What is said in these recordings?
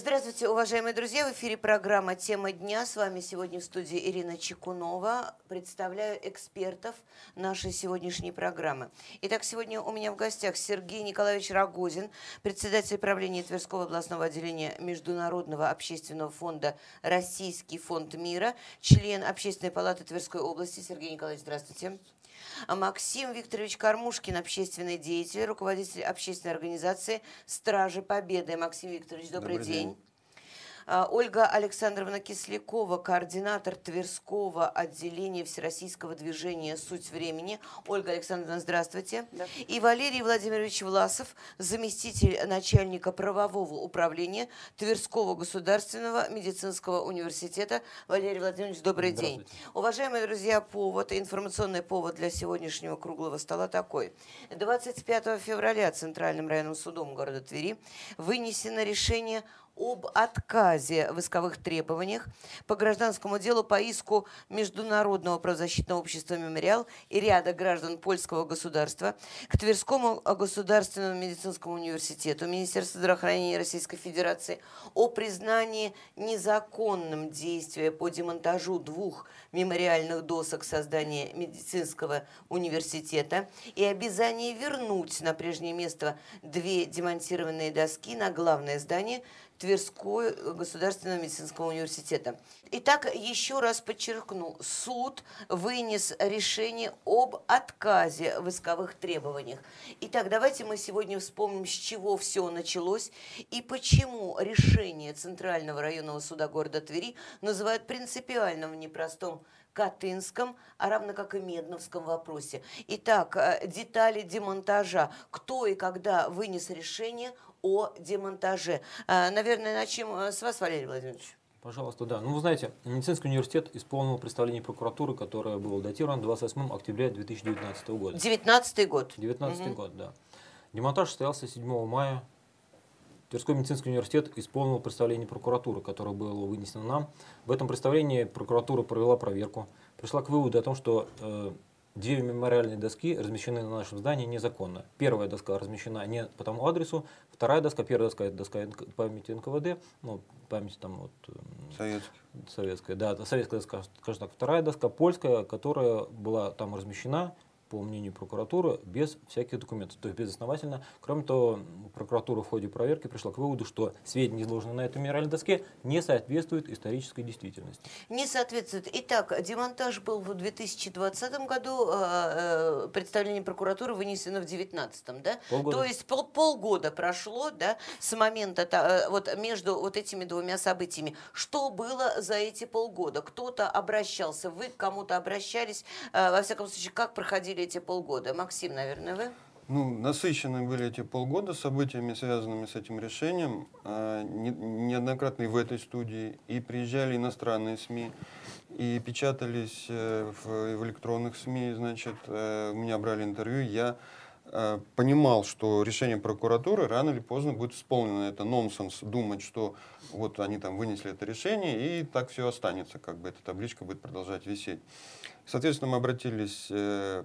Здравствуйте, уважаемые друзья. В эфире программа «Тема дня». С вами сегодня в студии Ирина Чекунова. Представляю экспертов нашей сегодняшней программы. Итак, сегодня у меня в гостях Сергей Николаевич Рогозин, председатель правления Тверского областного отделения Международного общественного фонда «Российский фонд мира», член Общественной палаты Тверской области. Сергей Николаевич, здравствуйте. А Максим Викторович Кормушкин, общественный деятель, руководитель общественной организации «Стражи Победы». Максим Викторович, добрый, добрый день. день. А, Ольга Александровна Кислякова, координатор Тверского отделения Всероссийского движения «Суть времени». Ольга Александровна, здравствуйте. Да. И Валерий Владимирович Власов, заместитель начальника правового управления Тверского государственного медицинского университета. Валерий Владимирович, добрый день. Уважаемые друзья, повод, информационный повод для сегодняшнего круглого стола такой. 25 февраля Центральным районным судом города Твери вынесено решение об отказе в исковых требованиях по гражданскому делу по иску Международного правозащитного общества «Мемориал» и ряда граждан польского государства к Тверскому государственному медицинскому университету Министерства здравоохранения Российской Федерации о признании незаконным действия по демонтажу двух мемориальных досок создания медицинского университета и обязании вернуть на прежнее место две демонтированные доски на главное здание – Тверской э, государственного медицинского университета. Итак, еще раз подчеркну, суд вынес решение об отказе в исковых требованиях. Итак, давайте мы сегодня вспомним, с чего все началось и почему решение Центрального районного суда города Твери называют принципиальным в непростом Катынском, а равно как и Медновском вопросе. Итак, э, детали демонтажа. Кто и когда вынес решение о демонтаже? Э, наверное, начнем э, с вас, Валерий Владимирович. Пожалуйста, да. Ну, вы знаете, медицинский университет исполнил представление прокуратуры, которое было датировано 28 октября 2019 года. 19 год. 19 угу. год, да. Демонтаж состоялся 7 мая Тверской медицинский университет исполнил представление прокуратуры, которое было вынесено нам. В этом представлении прокуратура провела проверку, пришла к выводу о том, что э, две мемориальные доски размещены на нашем здании незаконно. Первая доска размещена не по тому адресу, вторая доска, первая доска это доска памяти НКВД, ну, память там вот... Советская. Советская, да, советская доска, скажем так, вторая доска польская, которая была там размещена, по мнению прокуратуры, без всяких документов, то есть безосновательно. Кроме того, прокуратура в ходе проверки пришла к выводу, что сведения, изложенные на этой минеральной доске, не соответствуют исторической действительности. Не соответствуют. Итак, демонтаж был в 2020 году, э, э, представление прокуратуры вынесено в 2019, да? Полгода. То есть пол, полгода прошло, да, с момента, э, вот между вот этими двумя событиями. Что было за эти полгода? Кто-то обращался, вы к кому-то обращались, во всяком случае, как проходили были эти полгода? Максим, наверное, вы? Ну, насыщены были эти полгода событиями, связанными с этим решением, а, неоднократно и в этой студии, и приезжали иностранные СМИ, и печатались э, в электронных СМИ, значит, э, у меня брали интервью, я э, понимал, что решение прокуратуры рано или поздно будет исполнено. Это нонсенс думать, что вот они там вынесли это решение, и так все останется, как бы эта табличка будет продолжать висеть. Соответственно, мы обратились э,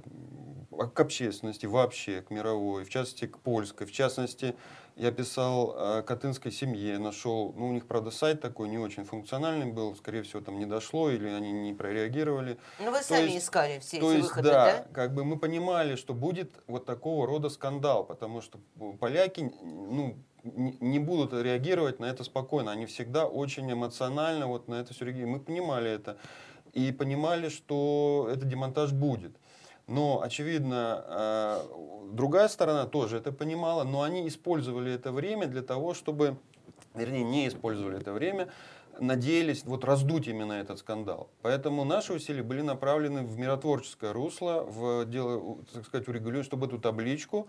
к общественности вообще, к мировой, в частности, к польской. В частности, я писал о катынской семье, нашел, ну, у них, правда, сайт такой не очень функциональный был, скорее всего, там не дошло или они не прореагировали. Ну, вы то сами есть, искали все то эти есть, выходы, да, да? как бы мы понимали, что будет вот такого рода скандал, потому что поляки, ну, не будут реагировать на это спокойно. Они всегда очень эмоционально вот на это все реагируют. Мы понимали это и понимали, что этот демонтаж будет. Но, очевидно, э, другая сторона тоже это понимала, но они использовали это время для того, чтобы, вернее, не использовали это время, надеялись вот раздуть именно этот скандал. Поэтому наши усилия были направлены в миротворческое русло, в дело, так сказать, урегулировать, чтобы эту табличку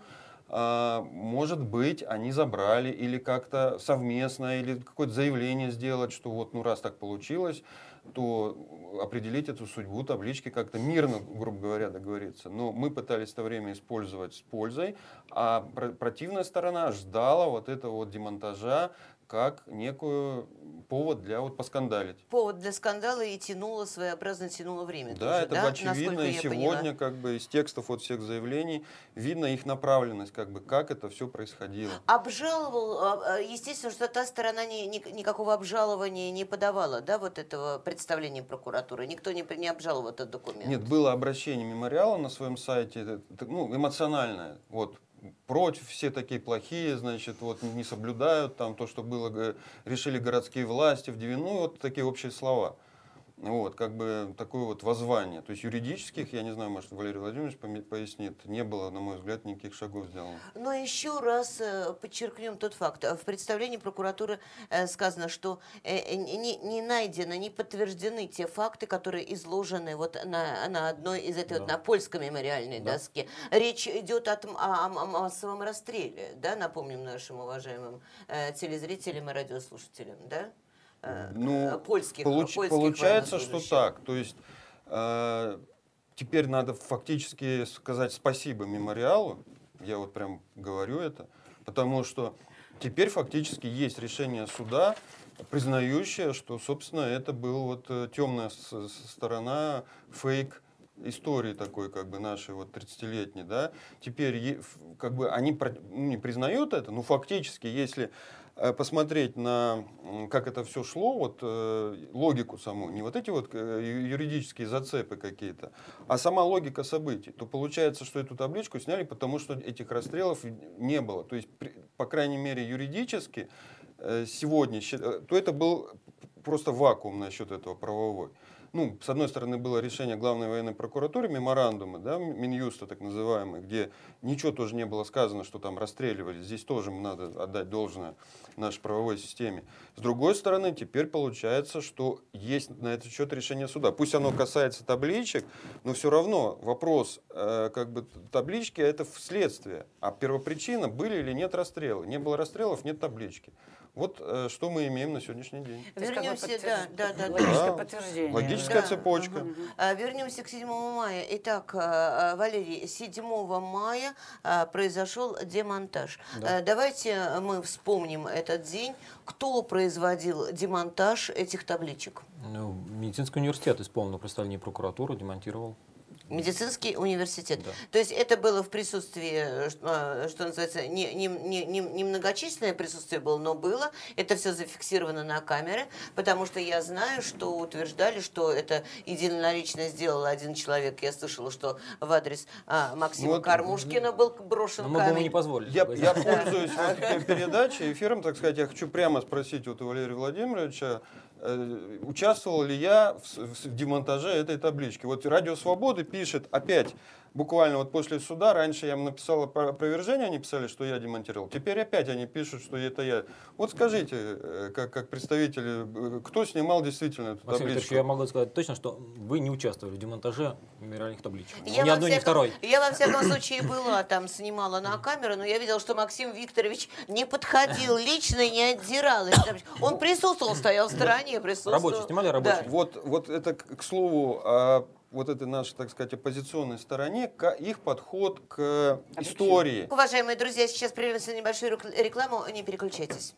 э, может быть, они забрали или как-то совместно, или какое-то заявление сделать, что вот, ну, раз так получилось, то определить эту судьбу таблички как-то мирно, грубо говоря, договориться. Но мы пытались в то время использовать с пользой, а противная сторона ждала вот этого вот демонтажа как некую повод для вот поскандалить. Повод для скандала и тянуло, своеобразно тянуло время. Да, тоже, это да? очевидно и сегодня поняла. как бы из текстов от всех заявлений видно их направленность, как бы как это все происходило. Обжаловал, а, а, естественно, что та сторона ни, ни, никакого обжалования не подавала, да, вот этого представления прокуратуры, никто не, не обжаловал этот документ. Нет, было обращение мемориала на своем сайте, ну, эмоциональное, вот, против, все такие плохие, значит, вот не соблюдают там то, что было, решили городские власти в 90, ну, вот такие общие слова. Вот, как бы такое вот воззвание. То есть юридических, я не знаю, может, Валерий Владимирович пояснит, не было, на мой взгляд, никаких шагов сделано. Но еще раз э, подчеркнем тот факт. В представлении прокуратуры э, сказано, что э, не, найдены, не подтверждены те факты, которые изложены вот на, на одной из этой, да. вот, на польской мемориальной да. доске. Речь идет от, о, о массовом расстреле, да, напомним нашим уважаемым телезрителям и радиослушателям, да? Э, ну, польских, получ, польских Получается, что так. То есть э, теперь надо фактически сказать спасибо мемориалу. Я вот прям говорю это, потому что теперь фактически есть решение суда, признающее, что, собственно, это был вот э, темная сторона фейк истории такой, как бы, нашей вот 30-летней, да, теперь, как бы, они ну, не признают это, но фактически, если Э, посмотреть на как это все шло, вот э, логику саму, не вот эти вот э, юридические зацепы какие-то, а сама логика событий, то получается, что эту табличку сняли, потому что этих расстрелов не было. То есть, по крайней мере, юридически сегодня, то это был просто вакуум насчет этого правовой ну, с одной стороны, было решение главной военной прокуратуры, меморандумы, да, Минюста так называемый, где ничего тоже не было сказано, что там расстреливали. Здесь тоже надо отдать должное нашей правовой системе. С другой стороны, теперь получается, что есть на этот счет решение суда. Пусть оно касается табличек, но все равно вопрос, э, как бы таблички это следствие. А первопричина, были или нет расстрелы. Не было расстрелов, нет таблички. Вот э, что мы имеем на сегодняшний день. Вернемся, подтвержд... да, да, да. Логическое да. подтверждение. Логическая да. цепочка. Угу. А, вернемся к 7 мая. Итак, э, э, Валерий, 7 мая э, произошел демонтаж. Да. Давайте мы вспомним этот день. Кто производил демонтаж этих табличек? Ну, медицинский университет исполнил представление прокуратуры, демонтировал. Медицинский университет. Да. То есть это было в присутствии, э, э, что, называется, не, не, не, не многочисленное присутствие было, но было. Это все зафиксировано на камере, потому что я знаю, что утверждали, что это единолично сделал один человек. Я слышала, что в адрес а, Максима вот, Кормушкина ну, был брошен но мы камень. Мы бы не позволили. Я, я пользуюсь передачей, эфиром, так сказать, я хочу прямо спросить вот у Валерия Владимировича, Э, участвовал ли я в, демонтаже этой таблички. Вот Радио Свободы пишет опять буквально вот после суда, раньше я им написал опровержение, они писали, что я демонтировал. Теперь опять они пишут, что это я. Вот скажите, э, как, как представители, э, кто снимал действительно эту Максим табличку? я могу сказать точно, что вы не участвовали в демонтаже мемориальных табличек. Я ни одной, ни второй. Я во всяком случае была там, снимала на камеру, но я видела, что Максим Викторович не подходил лично и не отдирал. Он присутствовал, стоял в стороне, присутствовал. Рабочие снимали а рабочие? Да. Вот, вот это, к слову, о вот этой нашей, так сказать, оппозиционной стороне, их подход к истории. Уважаемые друзья, сейчас прервемся на небольшую рекламу, не переключайтесь.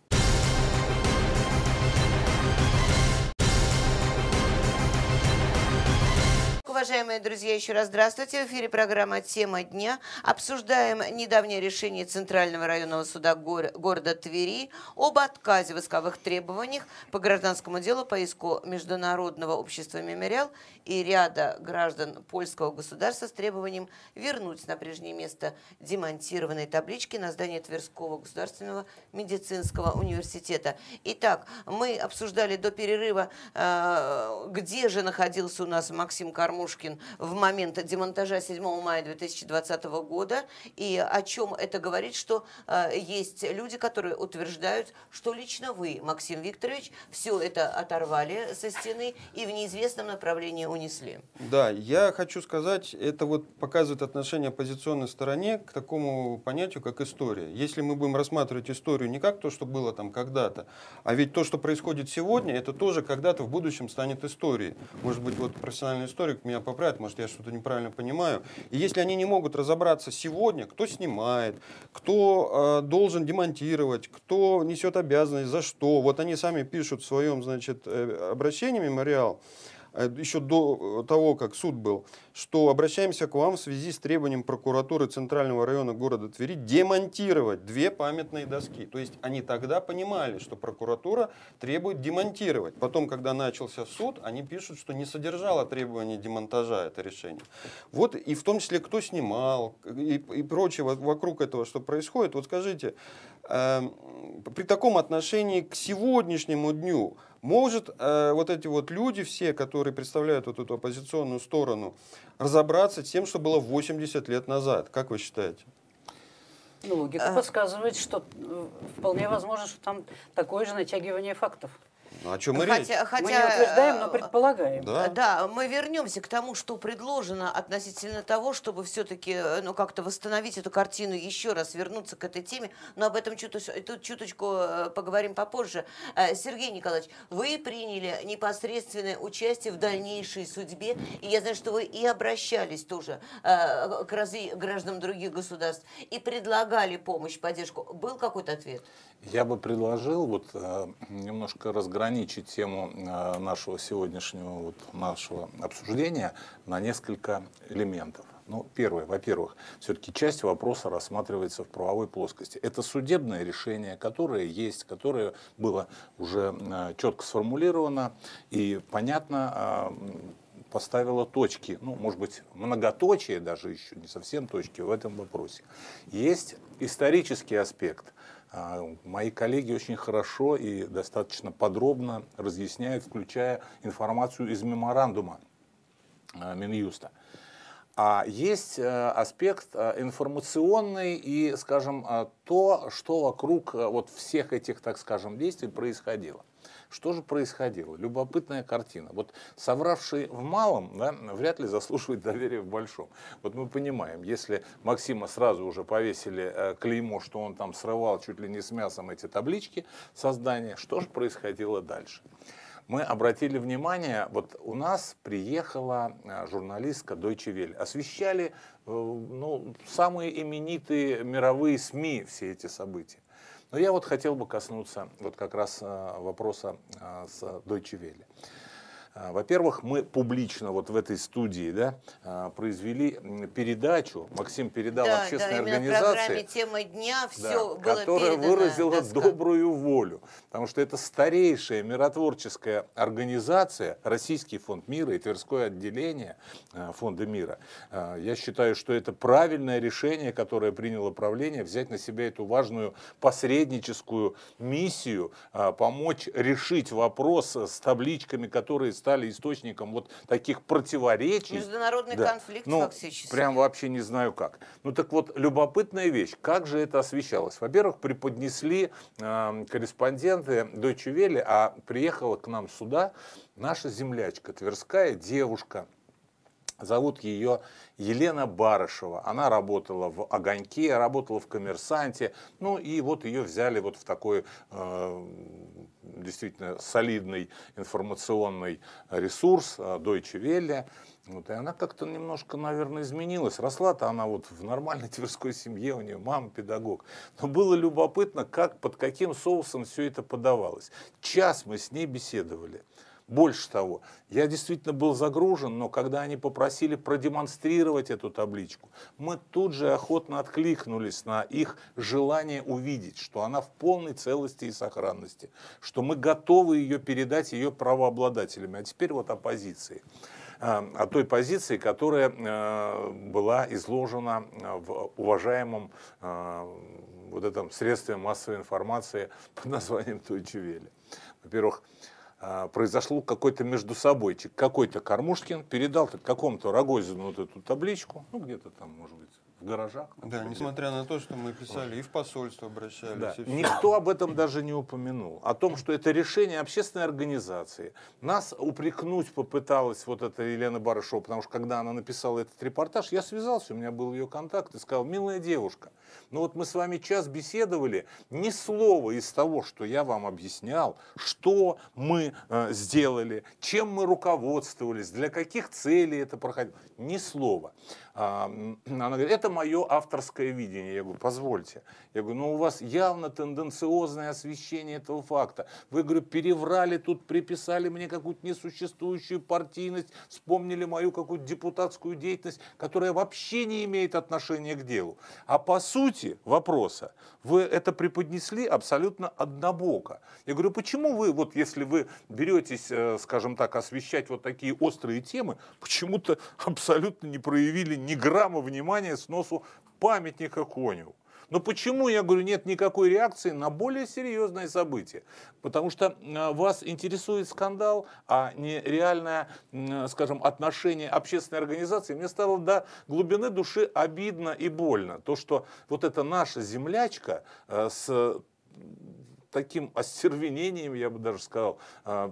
уважаемые друзья, еще раз здравствуйте. В эфире программа «Тема дня». Обсуждаем недавнее решение Центрального районного суда города Твери об отказе в исковых требованиях по гражданскому делу по иску Международного общества «Мемориал» и ряда граждан польского государства с требованием вернуть на прежнее место демонтированной таблички на здании Тверского государственного медицинского университета. Итак, мы обсуждали до перерыва, э, где же находился у нас Максим Кармуш Ладошкин в момент демонтажа 7 мая 2020 года. И о чем это говорит, что э, есть люди, которые утверждают, что лично вы, Максим Викторович, все это оторвали со стены и в неизвестном направлении унесли. Да, я хочу сказать, это вот показывает отношение оппозиционной стороне к такому понятию, как история. Если мы будем рассматривать историю не как то, что было там когда-то, а ведь то, что происходит сегодня, это тоже когда-то в будущем станет историей. Может быть, вот профессиональный историк меня меня поправят, может, я что-то неправильно понимаю. И если они не могут разобраться сегодня, кто снимает, кто э, должен демонтировать, кто несет обязанность, за что, вот они сами пишут в своем, значит, э, обращении мемориал, а, еще до э, того, как суд был, что обращаемся к вам в связи с требованием прокуратуры Центрального района города Твери демонтировать две памятные доски. То есть они тогда понимали, что прокуратура требует демонтировать. Потом, когда начался суд, они пишут, что не содержало требования демонтажа это решение. Вот и в том числе, кто снимал и, и прочее вокруг этого, что происходит. Вот скажите, э, при таком отношении к сегодняшнему дню, может, э, вот эти вот люди все, которые представляют вот эту оппозиционную сторону, разобраться тем, что было 80 лет назад? Как вы считаете? Ну, логика э. подсказывает, что э, вполне возможно, что там такое же натягивание фактов. Ну, о чем мы хотя, Хотя, мы не утверждаем, но э, предполагаем. Да. Э, да, мы вернемся к тому, что предложено относительно того, чтобы все-таки э, ну, как-то восстановить эту картину, еще раз вернуться к этой теме, но об этом чуточку, чуточку поговорим попозже. Сергей Николаевич, вы приняли непосредственное участие в дальнейшей судьбе, и я знаю, что вы и обращались тоже к гражданам других государств, и предлагали помощь, поддержку. Был какой-то ответ? Я бы предложил вот э, немножко разграничить тему э, нашего сегодняшнего вот, нашего обсуждения на несколько элементов. Ну, первое, во-первых, все-таки часть вопроса рассматривается в правовой плоскости. Это судебное решение, которое есть, которое было уже э, четко сформулировано и понятно поставило точки, ну, может быть, многоточие даже еще, не совсем точки в этом вопросе. Есть исторический аспект – а мои коллеги очень хорошо и достаточно подробно разъясняют, включая информацию из меморандума э, Минюста. А есть э, аспект э, информационный и, скажем, то, что вокруг вот всех этих, так скажем, действий происходило. Что же происходило? Любопытная картина. Вот совравший в малом да, вряд ли заслуживает доверия в большом. Вот мы понимаем, если Максима сразу уже повесили э, клеймо, что он там срывал чуть ли не с мясом эти таблички создания, что же происходило дальше? мы обратили внимание, вот у нас приехала э, журналистка Deutsche Welle. Освещали э, ну, самые именитые мировые СМИ все эти события. Но я вот хотел бы коснуться вот как раз э, вопроса э, с Deutsche Welle. А, во-первых, мы публично вот в этой студии да, а, произвели передачу, Максим передал да, общественной да, организации, «Тема дня» все да, было которая передано, выразила доска. добрую волю, потому что это старейшая миротворческая организация, Российский фонд мира и Тверское отделение а, фонда мира. Я считаю, что это правильное решение, которое приняло правление, взять на себя эту важную посредническую миссию, помочь решить вопрос с табличками, которые стали стали источником вот таких противоречий. Международный да. конфликт ну, фактически. Прям вообще не знаю как. Ну так вот, любопытная вещь, как же это освещалось? Во-первых, преподнесли э, корреспонденты Deutsche Welle, а приехала к нам сюда наша землячка, тверская девушка – Зовут ее Елена Барышева. Она работала в «Огоньке», работала в «Коммерсанте». Ну и вот ее взяли вот в такой э, действительно солидный информационный ресурс э, Deutsche Welle. Вот, и она как-то немножко, наверное, изменилась. Росла-то она вот в нормальной тверской семье, у нее мама педагог. Но было любопытно, как, под каким соусом все это подавалось. Час мы с ней беседовали. Больше того, я действительно был загружен, но когда они попросили продемонстрировать эту табличку, мы тут же охотно откликнулись на их желание увидеть, что она в полной целости и сохранности, что мы готовы ее передать ее правообладателям. А теперь вот оппозиции а, о той позиции, которая э, была изложена э, в уважаемом э, вот этом средстве массовой информации под названием Тойчевели. Во-первых, а, произошел какой-то между собойчик. Какой-то Кормушкин передал какому-то Рогозину вот эту табличку, ну где-то там, может быть, в гаражах. Например. Да, несмотря на то, что мы писали и в посольство обращались. Да. И Никто об этом даже не упомянул. О том, что это решение общественной организации. Нас упрекнуть попыталась вот эта Елена Барышова, потому что когда она написала этот репортаж, я связался, у меня был ее контакт и сказал, милая девушка, ну вот мы с вами час беседовали, ни слова из того, что я вам объяснял, что мы э, сделали, чем мы руководствовались, для каких целей это проходило, ни слова. Она говорит, это мое авторское видение. Я говорю, позвольте. Я говорю, ну у вас явно тенденциозное освещение этого факта. Вы, говорю, переврали тут, приписали мне какую-то несуществующую партийность, вспомнили мою какую-то депутатскую деятельность, которая вообще не имеет отношения к делу. А по сути вопроса вы это преподнесли абсолютно однобоко. Я говорю, почему вы, вот если вы беретесь, э, скажем так, освещать вот такие острые темы, почему-то абсолютно не проявили ни грамма внимания сносу памятника Коневу. Но почему, я говорю, нет никакой реакции на более серьезное событие? Потому что а, вас интересует скандал, а не реальное, скажем, отношение общественной организации. Мне стало до глубины души обидно и больно. То, что вот эта наша землячка а, с таким остервенением, я бы даже сказал, а,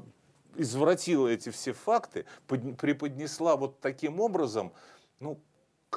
извратила эти все факты, преподнесла вот таким образом, ну,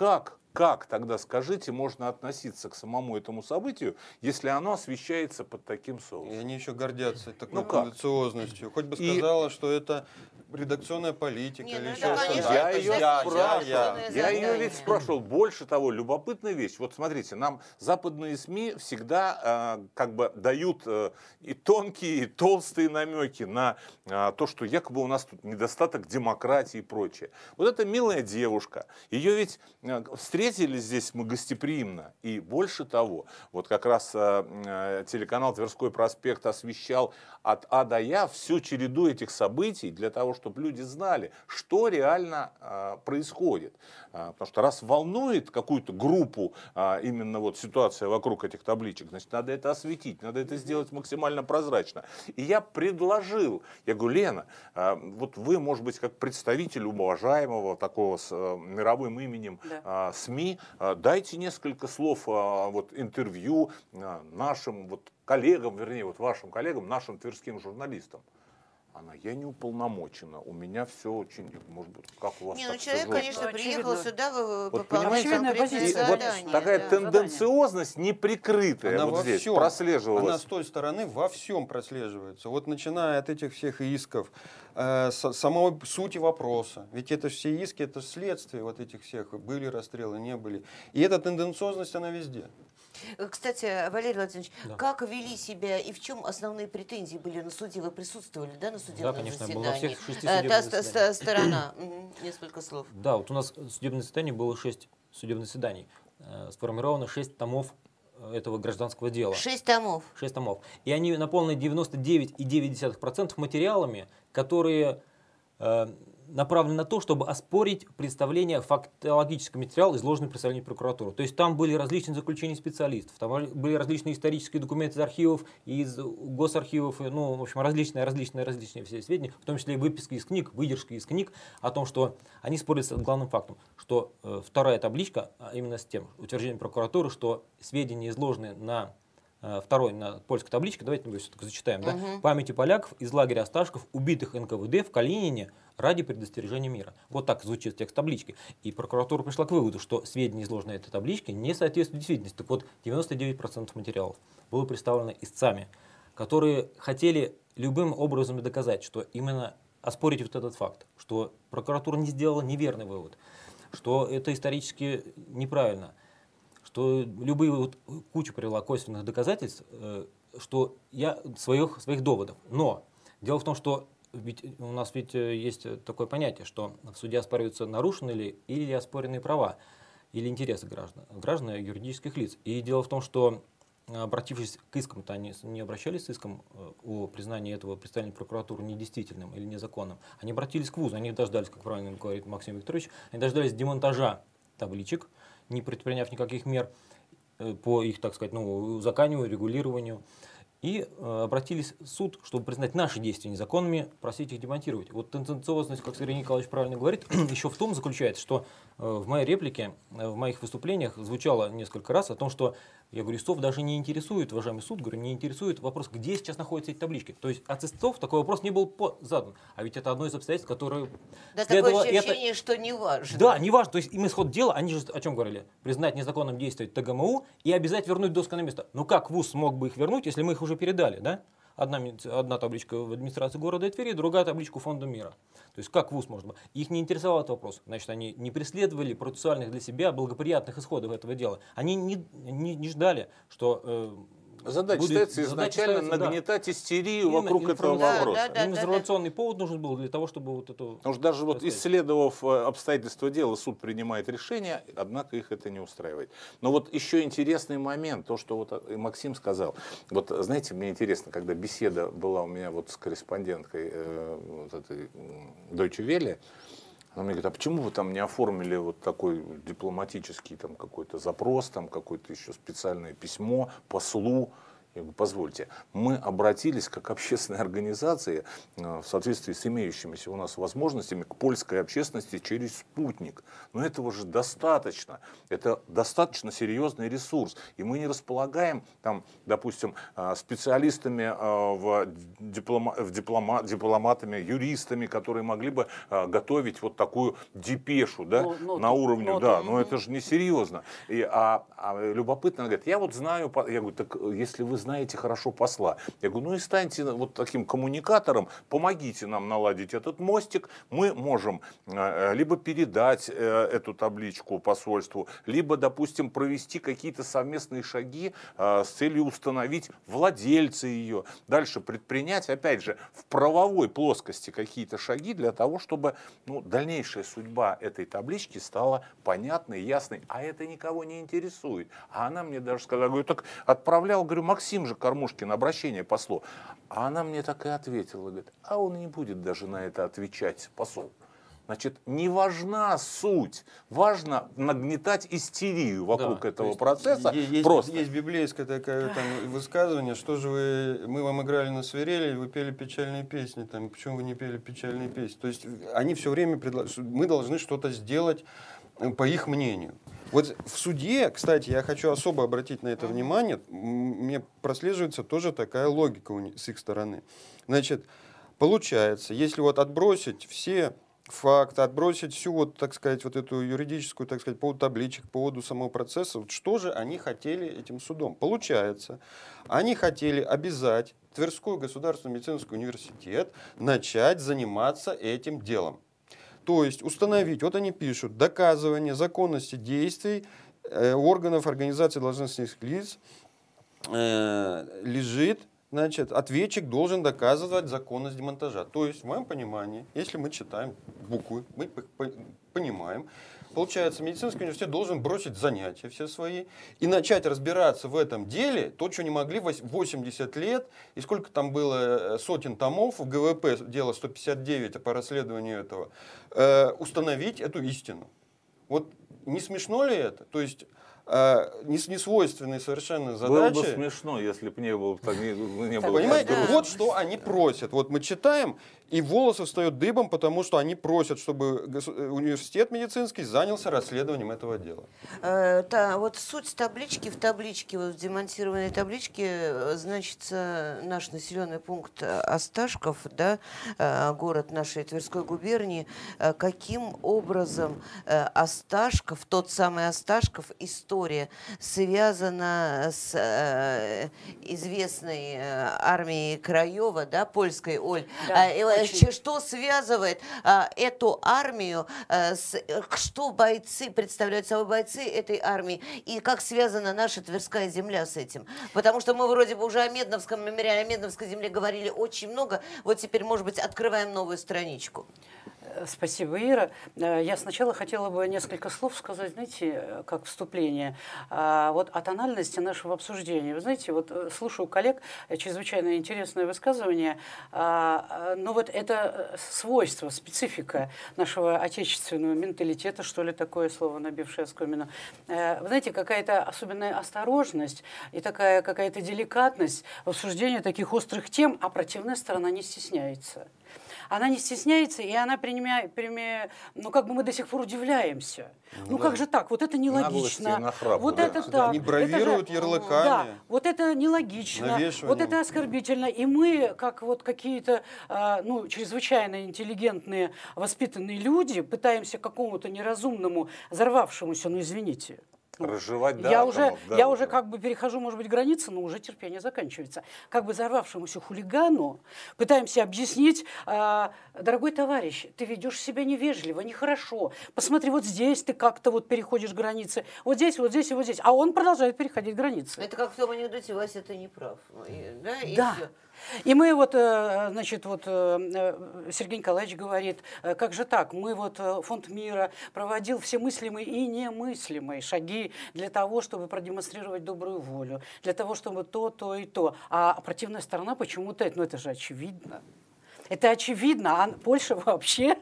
как как тогда, скажите, можно относиться к самому этому событию, если оно освещается под таким соусом? И они еще гордятся такой ну как? тенденциозностью. Хоть бы сказала, и... что это редакционная политика не, ну или еще что-то. Я, ее я, я, я, я ее ведь спрашивал. Больше того, любопытная вещь. Вот смотрите, нам западные СМИ всегда э, как бы дают э, и тонкие, и толстые намеки на э, то, что якобы у нас тут недостаток демократии и прочее. Вот эта милая девушка, ее ведь э, встретили здесь мы гостеприимно. И больше того, вот как раз э, э, телеканал Тверской проспект освещал от А до Я всю череду этих событий для того, чтобы чтобы люди знали, что реально э, происходит. Э, потому что раз волнует какую-то группу э, именно вот ситуация вокруг этих табличек, значит, надо это осветить, надо это сделать максимально прозрачно. И я предложил, я говорю, Лена, э, вот вы, может быть, как представитель уважаемого такого с э, мировым именем да. э, СМИ, э, дайте несколько слов э, вот интервью э, нашим вот коллегам, вернее, вот вашим коллегам, нашим тверским журналистам. Она, я не уполномочена, у меня все очень, может быть, как у вас Не, ну человек, тяжело? конечно, приехал сюда вот, понимаете, конкретное задание. такая да, тенденциозность задание. неприкрытая Она вот здесь всем, прослеживалась. Она с той стороны во всем прослеживается. Вот начиная от этих всех исков, э, самого сути вопроса. Ведь это все иски, это следствие вот этих всех, были расстрелы, не были. И эта тенденциозность, она везде. Э, кстати, Валерий Владимирович, да. как вели себя и в чем основные претензии были на суде? Вы присутствовали, да, на судебном да, конечно, заседании? Было всех шести а, та, та сторона, несколько слов. Да, вот у нас судебное заседание было шесть судебных заседаний. Э, сформировано шесть томов этого гражданского дела. Шесть томов. Шесть томов. И они наполнены 99,9% материалами, которые направлен на то, чтобы оспорить представление фактологического материала, изложенный представление прокуратуры. То есть там были различные заключения специалистов, там были различные исторические документы из архивов, из госархивов, ну, в общем, различные, различные, различные все сведения, в том числе и выписки из книг, выдержки из книг о том, что они спорят с главным фактом, что э, вторая табличка, а именно с тем утверждением прокуратуры, что сведения, изложенные на Э, второй на польской табличке, давайте мы все-таки зачитаем, угу. да? «Памяти поляков из лагеря Осташков, убитых НКВД в Калинине ради предостережения мира». Вот так звучит текст таблички. И прокуратура пришла к выводу, что сведения, изложенные этой табличке, не соответствуют действительности. Так вот, 99% материалов было представлено истцами, которые хотели любым образом доказать, что именно оспорить вот этот факт, что прокуратура не сделала неверный вывод, что это исторически неправильно, что любые вот кучу привела косвенных доказательств, э, что я своих, своих доводов. Но дело в том, что ведь у нас ведь э, есть такое понятие, что в суде оспариваются нарушены ли или оспоренные права или интересы граждан, граждан и юридических лиц. И дело в том, что э, обратившись к искам, то они не обращались с иском о признании этого представления прокуратуры недействительным или незаконным. Они обратились к вузу, они дождались, как правильно говорит Максим Викторович, они дождались демонтажа табличек, не предприняв никаких мер э, по их, так сказать, ну, законию, регулированию и э, обратились в суд, чтобы признать наши действия незаконными, просить их демонтировать. Вот тенденциозность, как Сергей Николаевич правильно говорит, еще в том заключается, что э, в моей реплике, э, в моих выступлениях звучало несколько раз о том, что я говорю, СТОВ даже не интересует, уважаемый суд, говорю, не интересует вопрос, где сейчас находятся эти таблички. То есть от СТОВ такой вопрос не был задан. А ведь это одно из обстоятельств, которое Да следовало такое ощущение, это... что не важно. Да, не важно. То есть им исход дела, они же о чем говорили? Признать незаконным действие ТГМУ и обязать вернуть доски на место. Ну как ВУЗ смог бы их вернуть, если мы их уже уже передали, да? Одна, одна табличка в администрации города Твери, другая табличка фонда мира. То есть как ВУЗ можно? Их не интересовал этот вопрос. Значит, они не преследовали процессуальных для себя благоприятных исходов этого дела. Они не, не, не ждали, что э, Задача будет, ставится изначально задача ставится, нагнетать да. истерию Именно вокруг информ... этого да, вопроса. Да, да, Им информационный да, повод нужен был для того, чтобы вот это... Потому что даже вот исследовав э, обстоятельства дела, суд принимает решение, однако их это не устраивает. Но вот еще интересный момент, то, что вот э, Максим сказал. Вот знаете, мне интересно, когда беседа была у меня вот с корреспонденткой э, вот этой Deutsche Welle, она мне говорит, а почему вы там не оформили вот такой дипломатический там какой-то запрос, там какое-то еще специальное письмо послу? Я говорю, позвольте, мы обратились как общественные организации э, в соответствии с имеющимися у нас возможностями к польской общественности через спутник. Но этого же достаточно. Это достаточно серьезный ресурс. И мы не располагаем, там, допустим, э, специалистами, э, в диплома, в диплома, дипломатами, юристами, которые могли бы готовить вот такую депешу да, ну, ну, ну, но, но, на уровне. Но, да, но это же не серьезно. И, а, а любопытно, она говорит, я вот знаю, я говорю, так если вы знаете хорошо посла. Я говорю, ну и станьте вот таким коммуникатором, помогите нам наладить этот мостик, мы можем э, э, либо передать э, эту табличку посольству, либо, допустим, провести какие-то совместные шаги с целью установить владельца ее, дальше предпринять, опять же, в правовой плоскости какие-то шаги для того, чтобы ну, дальнейшая судьба этой таблички стала понятной, ясной, а это никого не интересует. А она мне даже сказала, говорю, так отправлял, говорю, Максим, Максим же Кормушкин, обращение послу. А она мне так и ответила, говорит, а он не будет даже на это отвечать, посол. Значит, не важна суть, важно нагнетать истерию вокруг да, этого процесса. Есть, просто. есть библейское такое там, высказывание, что же вы, мы вам играли на свирели, вы пели печальные песни, там, почему вы не пели печальные песни? То есть э, они все время предлагают, мы должны что-то сделать э, по их мнению. Вот в суде, кстати, я хочу особо обратить на это внимание, мне прослеживается тоже такая логика с их стороны. Значит, получается, если вот отбросить все факты, отбросить всю вот, так сказать, вот эту юридическую, так сказать, поводу табличек, по поводу самого процесса, вот что же они хотели этим судом? Получается, они хотели обязать Тверской государственный медицинский университет начать заниматься этим делом. То есть установить, вот они пишут, доказывание законности действий э, органов организации должностных лиц э, лежит значит, ответчик должен доказывать законность демонтажа. То есть, в моем понимании, если мы читаем буквы, мы понимаем, Получается, медицинский университет должен бросить занятия все свои и начать разбираться в этом деле, то, что не могли 80 лет, и сколько там было э, сотен томов, в ГВП дело 159 а по расследованию этого, э, установить эту истину. Вот не смешно ли это? То есть э, не свойственные совершенно задачи. Было бы смешно, если бы не было, не, не было. Понимаете, вот что они просят. Вот мы читаем, и волосы встают дыбом, потому что они просят, чтобы э, университет медицинский занялся расследованием этого дела. Э, да, вот суть таблички в табличке, вот в демонтированной табличке, э, значится наш населенный пункт э, Осташков, да, город нашей Тверской губернии. Каким образом Осташков, тот самый Осташков, история связана с известной армией Краева, да, польской, Оль, да. Э, очень... что связывает а, эту армию, а, с, э, что бойцы представляют собой бойцы этой армии, и как связана наша Тверская земля с этим. Потому что мы вроде бы уже о Медновском мемориале, о Медновской земле говорили очень много, вот теперь, может быть, открываем новую страничку. Э, спасибо, Ира. Э, я сначала хотела бы несколько слов сказать, знаете, э, как вступление, а, вот о тональности нашего обсуждения. Вы знаете, вот слушаю коллег, чрезвычайно интересное высказывание, а, но вот это свойство, специфика нашего отечественного менталитета, что ли такое слово, набившее оскомину. Вы знаете, какая-то особенная осторожность и такая какая-то деликатность в обсуждении таких острых тем, а противная сторона не стесняется она не стесняется, и она принимает, принимает ну как бы мы до сих пор удивляемся. Ну, ну да. как же так? Вот это нелогично. Наглости, вот да. это да. Они бравируют это же, ярлыками. Да, вот это нелогично. Навешивание. Вот это оскорбительно. И мы, как вот какие-то а, ну, чрезвычайно интеллигентные, воспитанные люди, пытаемся какому-то неразумному, взорвавшемуся, ну извините, ужасно. Разжевать, да, я уже, да, я да. уже как бы перехожу, может быть, границы, но уже терпение заканчивается. Как бы взорвавшемуся хулигану пытаемся объяснить, а, дорогой товарищ, ты ведешь себя невежливо, нехорошо. Посмотри, вот здесь ты как-то вот переходишь границы, вот здесь, вот здесь и вот здесь. А он продолжает переходить границы. Это как в том анекдоте, Вася, ты не прав. да, и да. Все. И мы вот, э, значит, вот э, э, Сергей Николаевич говорит, как же так, мы вот Фонд мира проводил все мыслимые и немыслимые шаги для того, чтобы продемонстрировать добрую волю, для того, чтобы то, то и то. А противная сторона почему-то, ну это же очевидно. Это очевидно, а Польша вообще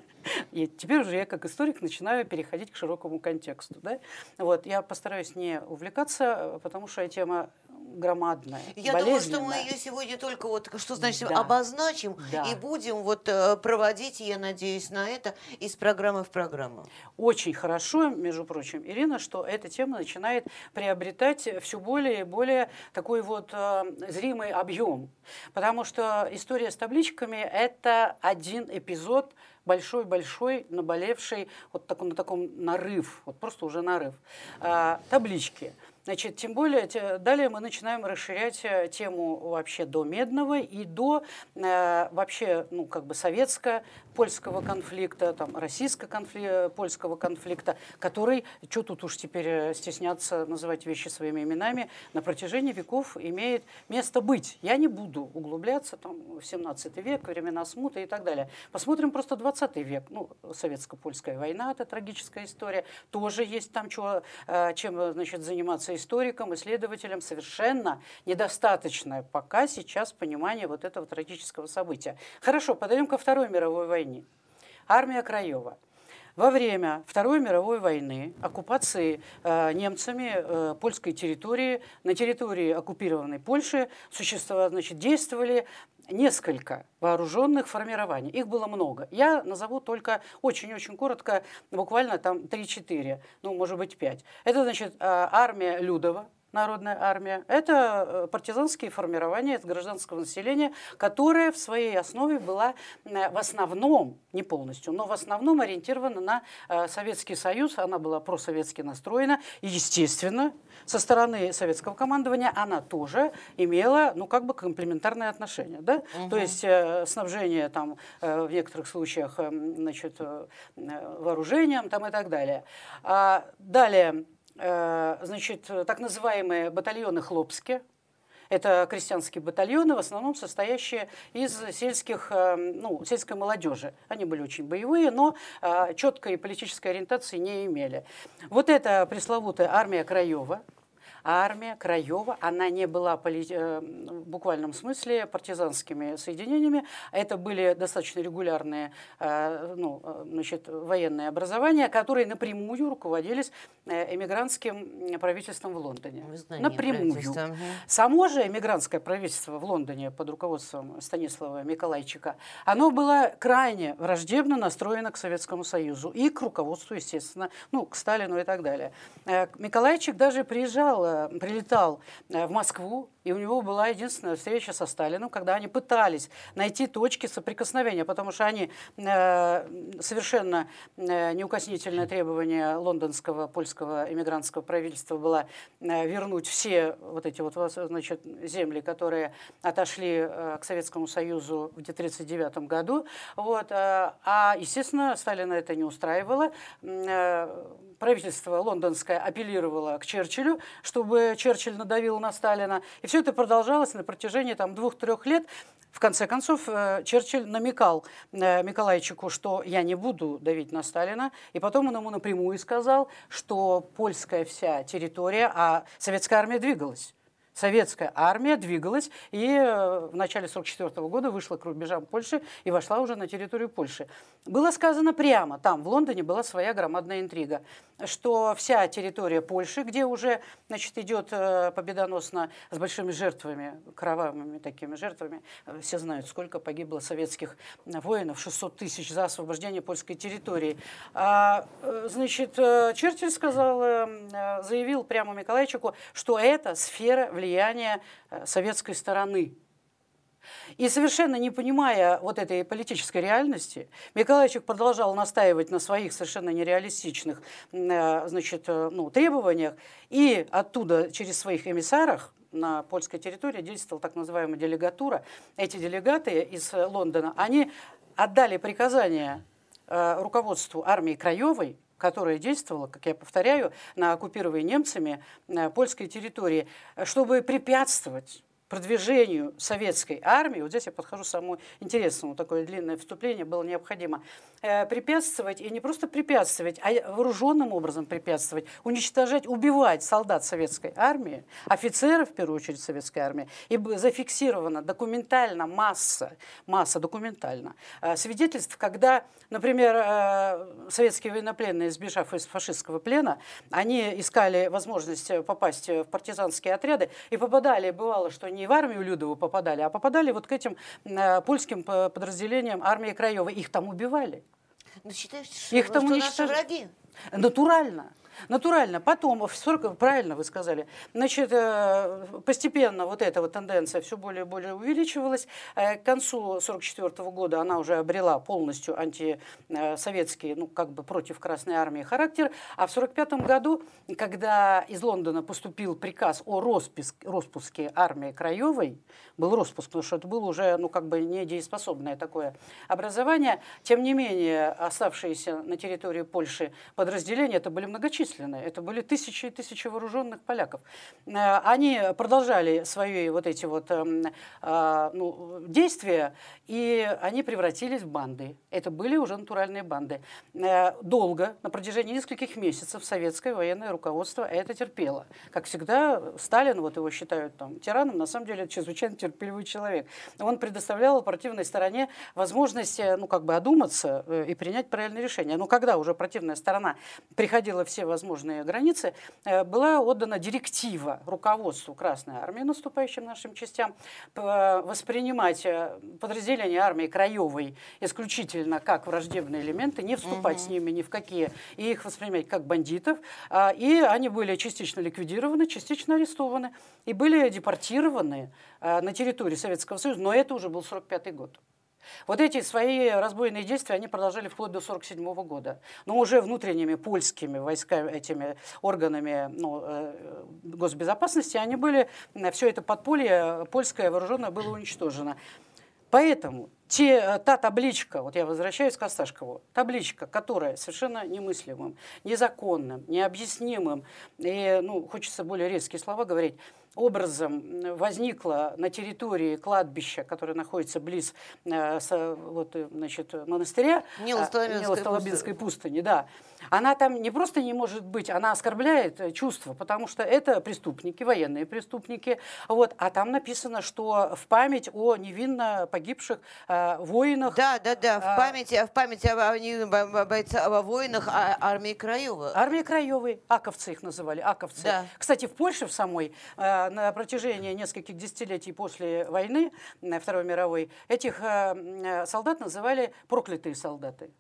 и теперь уже я как историк начинаю переходить к широкому контексту. Да? Вот, я постараюсь не увлекаться, потому что тема громадная. Я думаю, что мы ее сегодня только вот, что значит, да. обозначим да. и будем вот э, проводить, я надеюсь на это, из программы в программу. Очень хорошо, между прочим, Ирина, что эта тема начинает приобретать все более и более такой вот э, зримый объем. Потому что история с табличками – это один эпизод большой-большой наболевший, вот так, на таком нарыв, вот просто уже нарыв, э, таблички – Значит, тем более, далее мы начинаем расширять э, тему вообще до Медного и до э, вообще, ну, как бы советско польского конфликта, там, российско-польского конфликта, который, что тут уж теперь э, стесняться называть вещи своими именами, на протяжении веков имеет место быть. Я не буду углубляться там, в 17 век, времена смуты и так далее. Посмотрим просто 20 век. Ну, советско-польская война, это трагическая история. Тоже есть там чего, э, чем э, значит, заниматься историком, исследователем. Совершенно недостаточное пока сейчас понимание вот этого трагического события. Хорошо, подойдем ко Второй мировой войне войне. Армия Краева – во время Второй мировой войны, оккупации э, немцами э, польской территории, на территории оккупированной Польши существовало, значит, действовали несколько вооруженных формирований. Их было много. Я назову только очень-очень коротко, буквально там 3-4, ну, может быть, 5. Это, значит, э, армия Людова, Народная армия. Это э, партизанские формирования, из гражданского населения, которая в своей основе была э, в основном, не полностью, но в основном ориентирована на э, Советский Союз. Она была просоветски настроена. И, естественно, со стороны советского командования она тоже имела, ну, как бы комплементарное отношение. Да? Угу. То есть снабжение там в некоторых случаях эм, значит, вооружением там, и так далее. А далее Э, значит, э, так называемые батальоны хлопские это крестьянские батальоны, в основном состоящие из сельских, э, ну, сельской молодежи. Они были очень боевые, но четкой политической ориентации не имели. Вот эта пресловутая армия Краева, армия Краева, она не была э, в буквальном смысле партизанскими соединениями. Это были достаточно регулярные э, ну, э, значит, военные образования, которые напрямую руководились эмигрантским правительством в Лондоне. Напрямую. Само же эмигрантское правительство в Лондоне под руководством Станислава Миколайчика, оно было крайне враждебно настроено к Советскому Союзу и к руководству, естественно, ну, к Сталину и так далее. Миколайчик даже приезжал прилетал э, в Москву, и у него была единственная встреча со Сталиным, когда они пытались найти точки соприкосновения, потому что они э, совершенно э, неукоснительное требование лондонского, польского эмигрантского правительства было вернуть все вот эти вот значит, земли, которые отошли к Советскому Союзу в 1939 году. Вот. А, естественно, Сталина это не устраивало. Правительство лондонское апеллировало к Черчиллю, что чтобы Черчилль надавил на Сталина. И все это продолжалось на протяжении там двух-трех лет. В конце концов, э, Черчилль намекал э, Миколайчику, что я не буду давить на Сталина, и потом он ему напрямую сказал, что польская вся территория, а советская армия двигалась советская армия двигалась и э, в начале 1944 года вышла к рубежам Польши и вошла уже на территорию Польши. Было сказано прямо, там в Лондоне была своя громадная интрига, что вся территория Польши, где уже значит, идет э, победоносно с большими жертвами, кровавыми такими жертвами, э, все знают, сколько погибло советских воинов, 600 тысяч за освобождение польской территории. А, значит, Черчилль сказал, эм, заявил прямо Николайчику, что это сфера влияния влияния э, советской стороны. И совершенно не понимая вот этой политической реальности, Миколаевичек продолжал настаивать на своих совершенно нереалистичных э, значит, э, ну, требованиях, и оттуда через своих эмиссарах на польской территории действовала так называемая делегатура. Эти делегаты из Лондона, они отдали приказание руководству армии Краевой, которая действовала, как я повторяю, на оккупированной немцами э, польской территории, э, чтобы препятствовать продвижению советской армии, вот здесь я подхожу к самому интересному, такое длинное вступление было необходимо, э, препятствовать, и не просто препятствовать, а вооруженным образом препятствовать, уничтожать, убивать солдат советской армии, офицеров, в первую очередь, советской армии, и зафиксирована документально масса, масса документально, э, свидетельств, когда, например, э, советские военнопленные, сбежав из фашистского плена, они искали возможность попасть в партизанские отряды и попадали, бывало, что не не в армию Людову попадали, а попадали вот к этим э, польским подразделениям армии Краевой. Их там убивали. Ну, считаешь, что, их там что наши враги? Натурально. Натурально. Потом, в 40, правильно вы сказали, значит, э, постепенно вот эта вот тенденция все более и более увеличивалась. Э, к концу 1944 года она уже обрела полностью антисоветский, э, ну, как бы против Красной Армии характер. А в 1945 году, когда из Лондона поступил приказ о роспис, распуске армии Краевой, был распуск, потому что это было уже, ну, как бы недееспособное такое образование, тем не менее, оставшиеся на территории Польши подразделения, это были многочисленные бесчисленные. Это были тысячи и тысячи вооруженных поляков. Э, они продолжали свои вот эти вот эм, э, ну, действия, и они превратились в банды. Это были уже натуральные банды. Э, долго, на протяжении нескольких месяцев, советское военное руководство это терпело. Как всегда, Сталин, вот его считают там тираном, на самом деле это чрезвычайно терпеливый человек. Он предоставлял противной стороне возможность, ну, как бы одуматься и принять правильное решение. Но когда уже противная сторона приходила все возможности, возможные границы, э, была отдана директива руководству Красной Армии, наступающим нашим частям, воспринимать э, подразделения армии Краевой исключительно как враждебные элементы, не вступать угу. с ними ни в какие, и их воспринимать как бандитов. А, и они были частично ликвидированы, частично арестованы, и были депортированы э, на территории Советского Союза, но это уже был 1945 год. Вот эти свои разбойные действия они продолжали вплоть до 1947 года. Но уже внутренними польскими войсками, этими органами ну, э, госбезопасности, они были, э, все это подполье э, польское вооруженное было уничтожено. Поэтому те, та табличка, вот я возвращаюсь к Осташкову, табличка, которая совершенно немыслимым, незаконным, необъяснимым, и, ну, хочется более резкие слова говорить, образом возникла на территории кладбища, которое находится близ э, вот, э, значит, монастыря, а, Нилостолобинской пустыни, да, она там не просто не может быть, она оскорбляет э, чувства, потому что это преступники, военные преступники, вот, а там написано, что в память о невинно погибших воинах. Да, да, да, в а, память, в память о, о, бойца, о воинах а, армии Краевой. Армии Краевой, аковцы их называли, аковцы. Да. Кстати, в Польше в самой на протяжении нескольких десятилетий после войны, Второй мировой, этих э, солдат называли проклятые солдаты.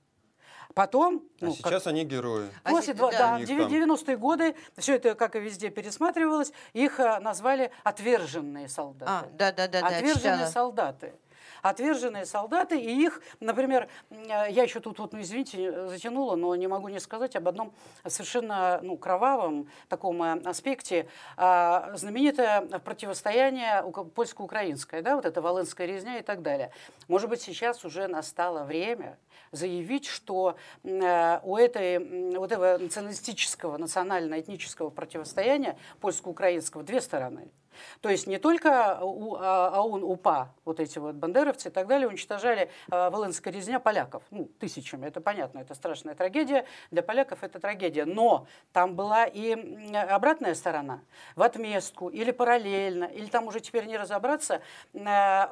Потом, а ну, сейчас как... они герои. А после а да, да, 90-е годы все это, как и везде, пересматривалось. Их э, назвали отверженные солдаты. А, да, да, да, отверженные да, солдаты отверженные солдаты, и их, например, э, я еще тут, вот, ну, извините, затянула, но не могу не сказать об одном совершенно ну, кровавом таком э, аспекте. А, знаменитое противостояние польско-украинское, да, вот это Волынская резня и так далее. Может быть, сейчас уже настало время заявить, что э, у этой, вот этого националистического, национально-этнического противостояния польско-украинского две стороны – то есть не только у, АУН, а УПА, вот эти вот бандеровцы и так далее, уничтожали а, волынская резня поляков. Ну, тысячами, это понятно, это страшная трагедия. Для поляков это трагедия. Но там была и обратная сторона. В отместку или параллельно, или там уже теперь не разобраться, э,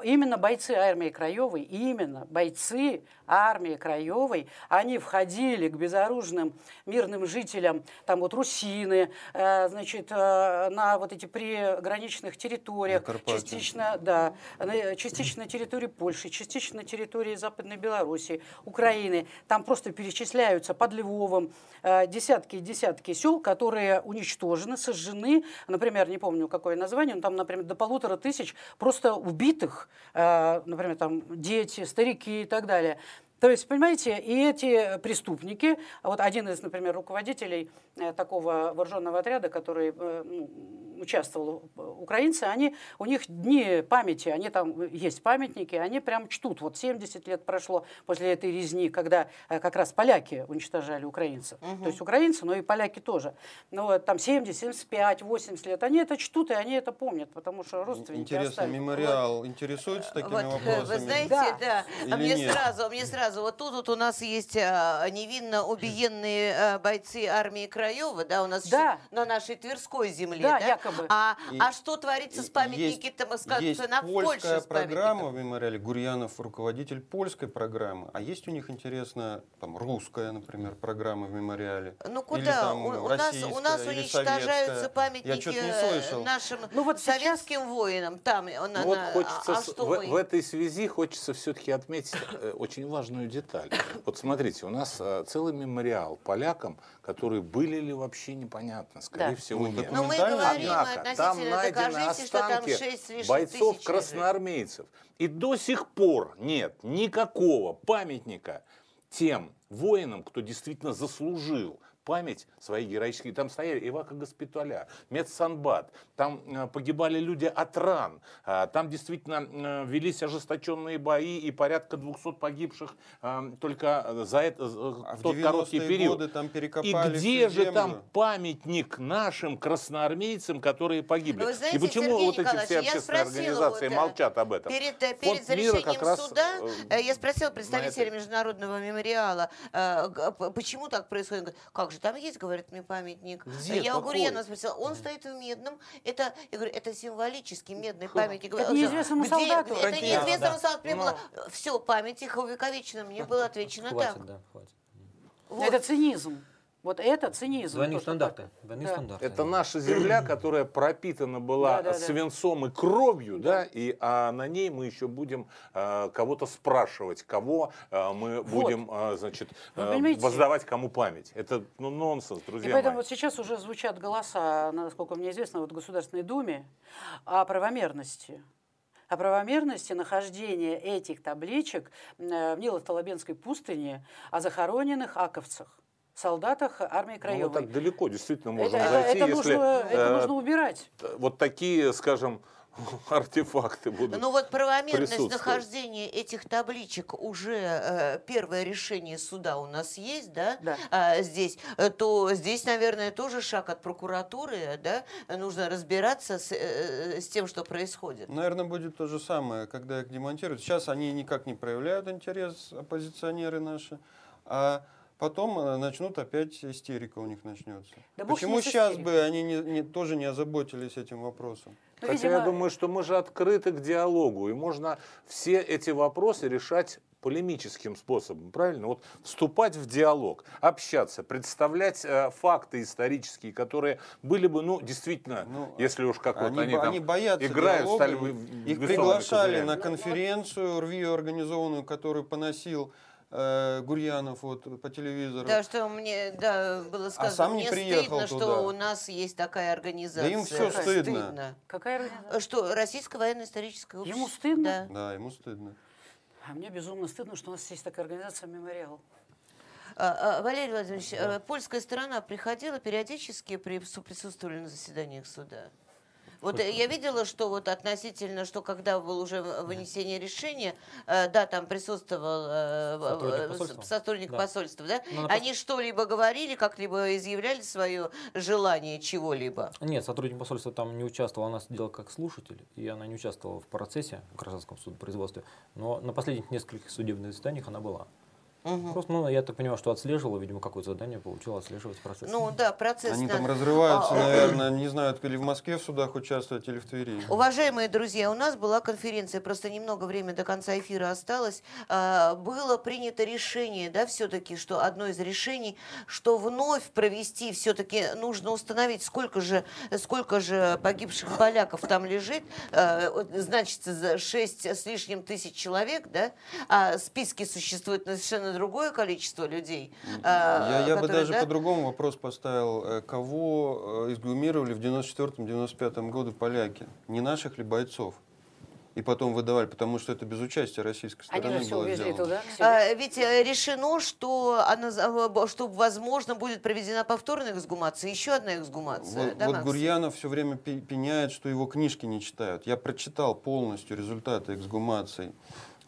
именно бойцы армии Краевой, именно бойцы армии Краевой, они входили к безоружным мирным жителям, там вот русины, э, значит, э, на вот эти приграничные частичных территориях, частично, да, э, частично на территории Польши, частично на территории Западной Беларуси Украины. Там просто перечисляются под Львовом э, десятки и десятки сел, которые уничтожены, сожжены. Например, не помню, какое название, но там, например, до полутора тысяч просто убитых, э, например, там дети, старики и так далее. То есть, понимаете, и эти преступники, а вот один из, например, руководителей э, такого вооруженного отряда, который э, ну, участвовал, э, украинцы, они, у них дни памяти, они там есть памятники, они прям чтут. Вот 70 лет прошло после этой резни, когда как раз поляки уничтожали украинцев. Угу. То есть украинцы, но и поляки тоже. Ну, вот, там 70, 75, 80 лет, они это чтут и они это помнят, потому что родственники Интересно, остались. мемориал вот. интересуется такими вот, вопросами? Вы знаете, да. да. А мне нет? сразу, а мне сразу рассказывала. Тут вот у нас есть э, невинно убиенные э, бойцы армии Краева, да, у нас да. на нашей Тверской земле. Да, да? якобы. А, и, а что творится и, с памятниками, есть на польская Польше программа в мемориале. Гурьянов руководитель польской программы. А есть у них, интересно, там русская, например, программа в мемориале? Ну куда? Или, там, у, у нас, у нас уничтожаются советская. памятники э, нашим ну, вот советским сейчас... воинам. Там, на, ну, вот хочется, а что в, мы? в этой связи хочется все-таки отметить очень важную важную деталь. Вот смотрите, у нас э, целый мемориал полякам, которые были ли вообще непонятно, скорее да. всего, ну, нет. Но ну, мы говорим Однако, там найдены останки бойцов красноармейцев. И до сих пор нет никакого памятника тем воинам, кто действительно заслужил память свои героические. Там стояли Ивака Госпиталя, Медсанбат, там э, погибали люди от ран, а, там действительно э, велись ожесточенные бои и порядка 200 погибших э, только за это, а тот короткий период. Годы там перекопали и где же землю? там памятник нашим красноармейцам, которые погибли? знаете, и почему Сергей вот эти все общественные организации вот, молчат об этом? Перед, перед Фонд как раз суда я спросил представителя это... международного мемориала, почему так происходит? Как же же там есть, говорит мне памятник. А где? Я Какой? говорю, я нас спросила, он стоит в Медном, это, я говорю, это символический медный памятник. Это неизвестному где, солдату. Это Родина, неизвестному да. солдату. Мне Но... было, все, памяти их увековечена, мне было отвечено хватит, так. Да, хватит. Вот. Это цинизм. Вот это цинизм. Двойные стандарты. Двойные да. стандарты. Это наша земля, которая пропитана была да, да, свинцом да. и кровью, да, и а на ней мы еще будем э, кого-то спрашивать, кого э, мы вот. будем, э, значит, э, воздавать кому память. Это ну, нонсенс, друзья. И поэтому мои. вот сейчас уже звучат голоса, насколько мне известно, вот в Государственной Думе о правомерности о правомерности нахождения этих табличек э, в Нило-Толобенской пустыне, о захороненных аковцах солдатах армии ну, краевой. Ну, так далеко действительно можно это, а, зайти, это если... Нужно, это э, нужно убирать. Вот такие, скажем, артефакты будут. Ну вот правомерность нахождения этих табличек уже э, первое решение суда у нас есть, да, да. А, здесь, э, то здесь, наверное, тоже шаг от прокуратуры, да, нужно разбираться с, э, э, с тем, что происходит. Наверное, будет то же самое, когда их демонтируют. Сейчас они никак не проявляют интерес, оппозиционеры наши, а потом э, начнут опять истерика у них начнется. Да Почему сейчас бы они не, не, тоже не озаботились этим вопросом? Ну, Хотя видимо... я думаю, что мы же открыты к диалогу, и можно все эти вопросы решать полемическим способом, правильно? Вот вступать в диалог, общаться, представлять э, факты исторические, которые были бы, ну, действительно, ну, если уж как они, вот они, там боятся играют, диалога, стали бы Их приглашали козырями. на конференцию, рвию организованную, которую поносил Э, Гурьянов вот по телевизору. Да, что мне да, было сказано, а сам не мне приехал стыдно, туда. что у нас есть такая организация. Да им все Какая стыдно. стыдно. Какая э, организация? Что, Российское военно-историческое общество. Ему стыдно? Да. да, ему стыдно. А мне безумно стыдно, что у нас есть такая организация «Мемориал». А, а, Валерий Владимирович, да. Э, польская сторона приходила периодически, присутствовали на заседаниях суда? Вот э, я ну видела, что вот относительно, что когда было уже вынесение решения, э, да, там присутствовал э, сотрудник посольства, сотрудник да. посольства да? Но ну, Они пос... что-либо говорили, как-либо изъявляли свое желание чего-либо? Нет, сотрудник посольства там не участвовал, она сидела как слушатель, и она не участвовала в процессе в гражданском судопроизводстве, но на последних нескольких судебных заседаниях она была. Угу. Просто, ну, я так понимаю, что отслеживала, видимо, какое-то задание получила отслеживать процесс. Ну да, процесс. Они да. там разрываются, а, а наверное, не знают, или в Москве в судах участвовать, или в Твери. Уважаемые друзья, у нас была конференция, просто немного времени до конца эфира осталось. А, было принято решение, да, все-таки, что одно из решений, что вновь провести, все-таки нужно установить, сколько же, сколько же погибших поляков там лежит, а, значит, 6 с лишним тысяч человек, да, а списки существуют на совершенно другое количество людей. А, я, которые, я бы даже да? по-другому вопрос поставил. Э, кого э, изгумировали в 94-95 году поляки? Не наших ли бойцов? и потом выдавали, потому что это без участия российской стороны Они было увезли сделано. Туда, а, ведь э, решено, что, она, что, возможно, будет проведена повторная эксгумация, еще одна эксгумация. Вот, да, вот Гурьянов все время пеняет, что его книжки не читают. Я прочитал полностью результаты эксгумации.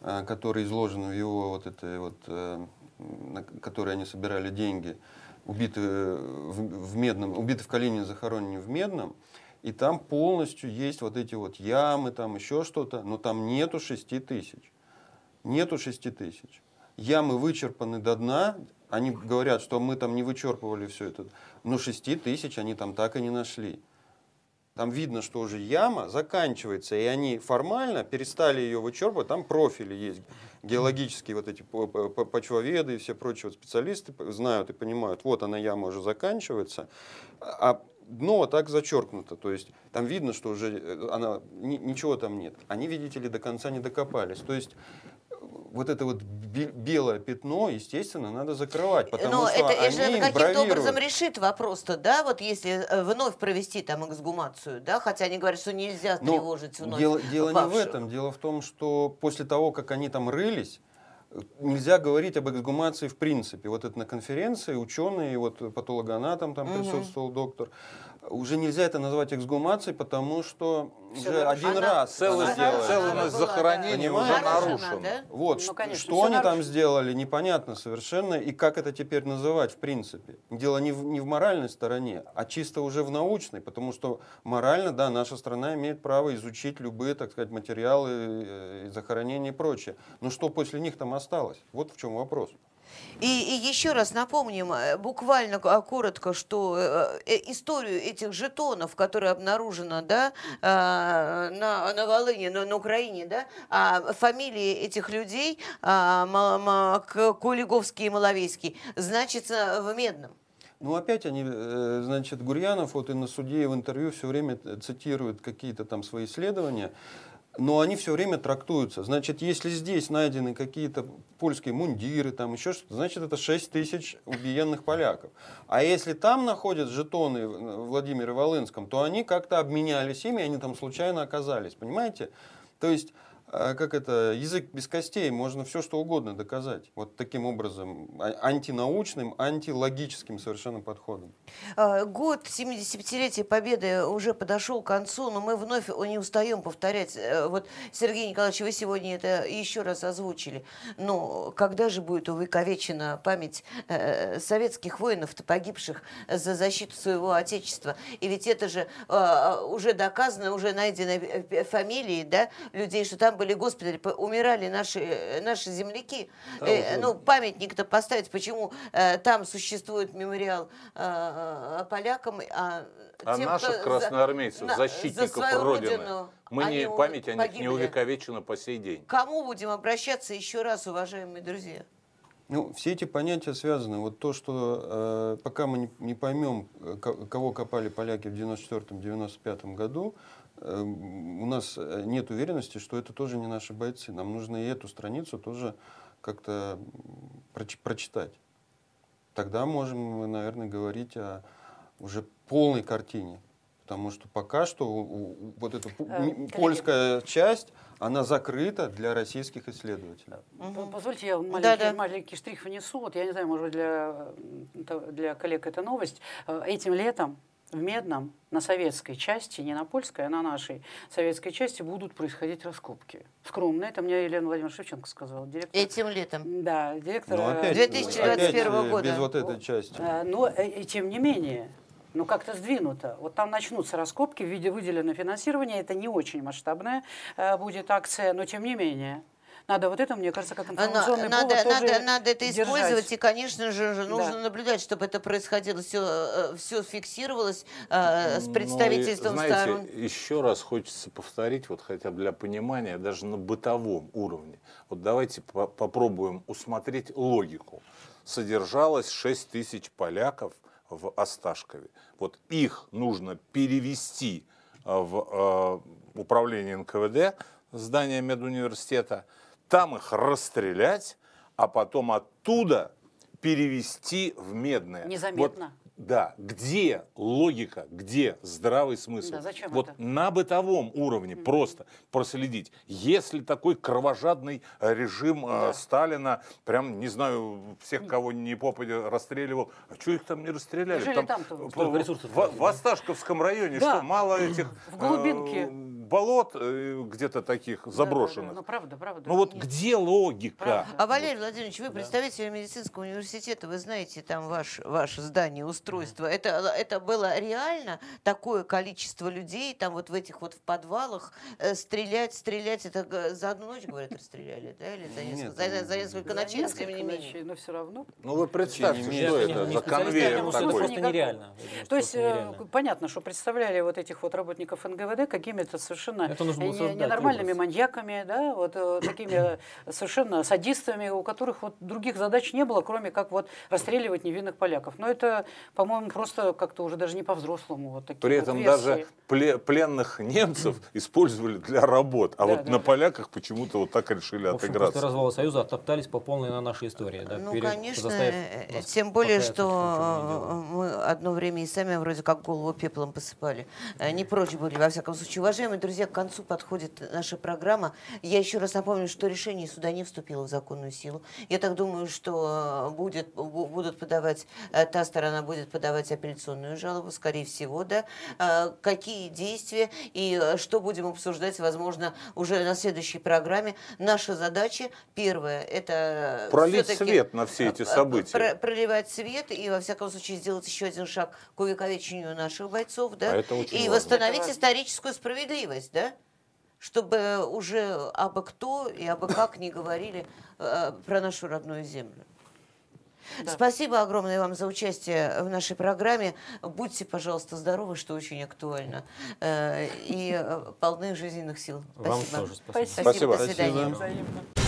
А, которые изложены в его вот этой вот, э, на которые они собирали деньги, убиты в, в Медном, убиты в Калинине, захоронены в Медном, и там полностью есть вот эти вот ямы, там еще что-то, но там нету шести тысяч. Нету шести тысяч. Ямы вычерпаны до дна, они говорят, что мы там не вычерпывали все это, но шести тысяч они там так и не нашли там видно, что уже яма заканчивается, и они формально перестали ее вычерпывать, там профили есть, геологические вот эти почвоведы и все прочие вот специалисты знают и понимают, вот она яма уже заканчивается, а дно так зачеркнуто, то есть там видно, что уже э, она, ничего там нет. Они, видите ли, до конца не докопались. То есть вот это вот белое пятно, естественно, надо закрывать, потому Но что это, они же каким-то образом решит вопрос-то, да, вот если э, вновь провести там эксгумацию, да, хотя они говорят, что нельзя Но тревожить вновь Дело, дело не в этом, дело в том, что после того, как они там рылись, нельзя говорить об эксгумации в принципе. Вот это на конференции ученые, вот патологоанатом там угу. присутствовал доктор, уже нельзя это назвать эксгумацией, потому что Все уже один она, раз целый она, сделали. Целое захоронение уже нарушено. Да? Вот, ну, конечно, что они нарушено. там сделали, непонятно совершенно, и как это теперь называть, в принципе. Дело не в, не в моральной стороне, а чисто уже в научной, потому что морально, да, наша страна имеет право изучить любые, так сказать, материалы, э, захоронения и прочее. Но что после них там осталось? Вот в чем вопрос. И, и еще раз напомним, э, буквально а, коротко, что э, э, историю этих жетонов, которые обнаружено да, а, на, на Волыне, на, на Украине, да, а фамилии этих людей, а, Кулиговский и Маловейский, значится в Медном. Ну, опять они, значит, Гурьянов, вот и на суде, и в интервью все время цитируют какие-то там свои исследования но они все время трактуются. Значит, если здесь найдены какие-то польские мундиры, там еще что-то, значит, это 6 тысяч убиенных поляков. А если там находят жетоны э, в Владимире Волынском, то они как-то обменялись ими, они там случайно оказались, понимаете? То есть а, как это, язык без костей, можно все что угодно доказать. Вот таким образом, а, антинаучным, антилогическим совершенно подходом. А, год 75-летия Победы уже подошел к концу, но мы вновь не устаем повторять. Э, вот, Сергей Николаевич, вы сегодня это еще раз озвучили. Но когда же будет увековечена память э, советских воинов-то погибших за защиту своего Отечества? И ведь это же уже доказано, уже найдены э, фамилии да, людей, что там были, госпитали, умирали наши, э, наши земляки. Да, э, ну, памятник-то поставить, почему э, там существует мемориал э, э полякам, а а тем, наших красноармейцев, за, защитников за Родины, родину, мы не, память о них не увековечена по сей день. кому будем обращаться еще раз, уважаемые друзья? Ну, все эти понятия связаны. Вот то, что э, пока мы не, не поймем, э, кого копали поляки в 1994-1995 году, Эм, у нас э, нет уверенности, что это тоже не наши бойцы. Нам нужно и эту страницу тоже как-то проч- прочитать. Тогда можем мы, наверное, говорить о уже полной картине. Потому что пока что вот эта э, польская часть, она закрыта для российских исследователей. Позвольте, я маленький, да, да. маленький штрих внесу. Вот я не знаю, может быть, для, для коллег это новость. Э, этим летом в Медном, на советской части, не на польской, а на нашей советской части будут происходить раскопки. Скромно, это мне Елена Владимировна Шевченко сказала. Директор, Этим летом? Да, директор... Ну, э, опять, 2021 опять года. без вот этой части. Э, но э, и, тем не менее, ну как-то сдвинуто. Вот там начнутся раскопки в виде выделенного финансирования, это не очень масштабная будет акция, но тем не менее... Надо вот это, мне кажется, как э, информационный надо, повод надо, надо, надо это держать. использовать, и, конечно же, нужно да. наблюдать, чтобы это происходило, все, э, все фиксировалось э, с представительством ну, и, знаете, сторон. еще раз хочется повторить, вот хотя бы для понимания, даже на бытовом уровне. Вот давайте по попробуем усмотреть логику. Содержалось 6 тысяч поляков в Осташкове. Вот их нужно перевести э, в управление НКВД здание медуниверситета – там их расстрелять, а потом оттуда перевести в медное. Незаметно. Вот, да, где логика, где здравый смысл? Да, зачем вот это? на бытовом уровне mm-hmm. просто проследить. Если такой кровожадный режим э, да. э, Сталина, прям, не знаю, всех, кого не попадя, расстреливал, а что их там не расстреляли? Там, там в, в, в Осташковском районе, да. что, мало этих... В глубинке. Э, болот э, где-то таких заброшенных. Да, да, да. Ну, правда, правда. Ну, вот нет. где логика? Правда. А, Валерий Владимирович, вы да. представитель медицинского университета, вы знаете там ваш, ваше здание, устройство. Да. Это, это было реально такое количество людей там вот в этих вот в подвалах э, стрелять, стрелять. Это за одну ночь, говорят, расстреляли, да? Или за несколько, нет, за, за, за несколько да, ночей, тем не менее. Но все равно. Ну, вы представьте, что это за конвейер такой. Это нереально. То есть, э, понятно, что представляли вот этих вот работников НГВД какими-то совершенно совершенно ненормальными маньяками, да, вот э, такими э, совершенно садистами, у которых вот других задач не было, кроме как вот расстреливать невинных поляков. Но это, по-моему, просто как-то уже даже не по-взрослому. Вот такие При вот этом версии. даже пленных немцев использовали для работ, а да, вот да. на поляках почему-то вот так решили в общем, отыграться. После развала Союза оттоптались по полной на нашей истории. Да, ну, перед, конечно, э, тем более, что мы одно время и сами вроде как голову пеплом посыпали. Не прочь были, во всяком случае. Уважаемые друзья, друзья, к концу подходит наша программа. Я еще раз напомню, что решение суда не вступило в законную силу. Я так думаю, что э, будет, будут подавать, э, та сторона будет подавать апелляционную жалобу, скорее всего, да. Э, какие действия и что будем обсуждать, возможно, уже на следующей программе. Наша задача, первая, это... Пролить свет на все эти события. Проливать свет и, во всяком случае, сделать еще один шаг к увековечению наших бойцов, да. А это очень и важно. восстановить это... историческую справедливость осталось, да? Чтобы уже абы кто и абы как не говорили э, про нашу родную землю. Да. Спасибо огромное вам за участие в нашей программе. Будьте, пожалуйста, здоровы, что очень актуально. Э, и полны жизненных сил. Спасибо. Вам тоже спасибо. Спасибо. спасибо. До свидания. Спасибо.